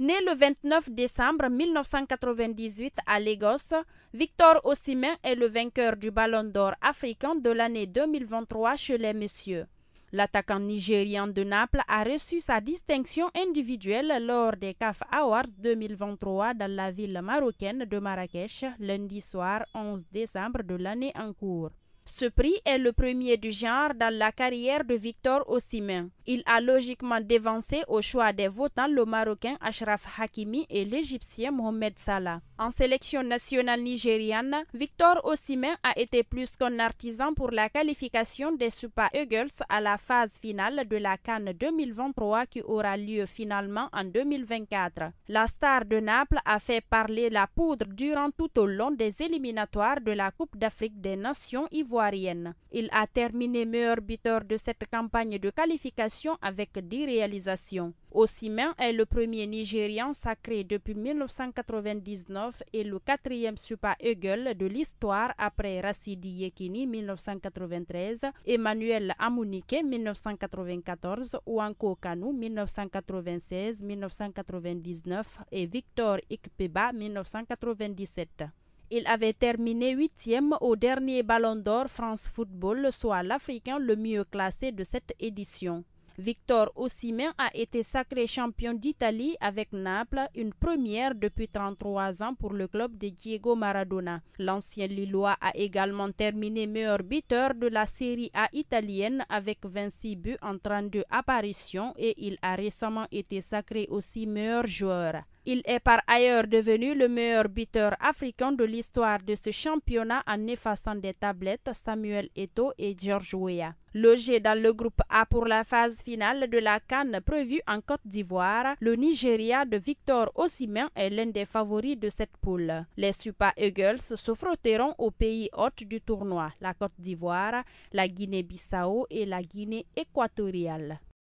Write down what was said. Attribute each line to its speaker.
Speaker 1: Né le 29 décembre 1998 à Lagos, Victor Osimhen est le vainqueur du Ballon d'Or africain de l'année 2023 chez les messieurs. L'attaquant nigérian de Naples a reçu sa distinction individuelle lors des CAF Awards 2023 dans la ville marocaine de Marrakech lundi soir 11 décembre de l'année en cours. Ce prix est le premier du genre dans la carrière de Victor Osimhen. Il a logiquement dévancé au choix des votants le Marocain Ashraf Hakimi et l'Égyptien Mohamed Salah. En sélection nationale nigériane, Victor Osimhen a été plus qu'un artisan pour la qualification des Super Eagles à la phase finale de la Cannes 2023 qui aura lieu finalement en 2024. La star de Naples a fait parler la poudre durant tout au long des éliminatoires de la Coupe d'Afrique des Nations ivoiriennes il a terminé meilleur buteur de cette campagne de qualification avec 10 réalisations. Osimhen est le premier Nigérian sacré depuis 1999 et le quatrième Super Eagle de l'histoire après Rassidi Yekini 1993, Emmanuel Amunike 1994, Ouanko Kanu 1996-1999 et Victor Ikpeba 1997. Il avait terminé huitième au dernier Ballon d'Or France Football, soit l'Africain le mieux classé de cette édition. Victor Osimhen a été sacré champion d'Italie avec Naples, une première depuis 33 ans pour le club de Diego Maradona. L'ancien Lillois a également terminé meilleur buteur de la Série A italienne avec 26 buts en 32 apparitions et il a récemment été sacré aussi meilleur joueur. Il est par ailleurs devenu le meilleur buteur africain de l'histoire de ce championnat en effaçant des tablettes Samuel Eto et George Weah. Logé dans le groupe A pour la phase finale de la Cannes prévue en Côte d'Ivoire, le Nigeria de Victor Osimhen est l'un des favoris de cette poule. Les Super Eagles se frotteront aux pays hôtes du tournoi, la Côte d'Ivoire, la Guinée-Bissau et la Guinée équatoriale.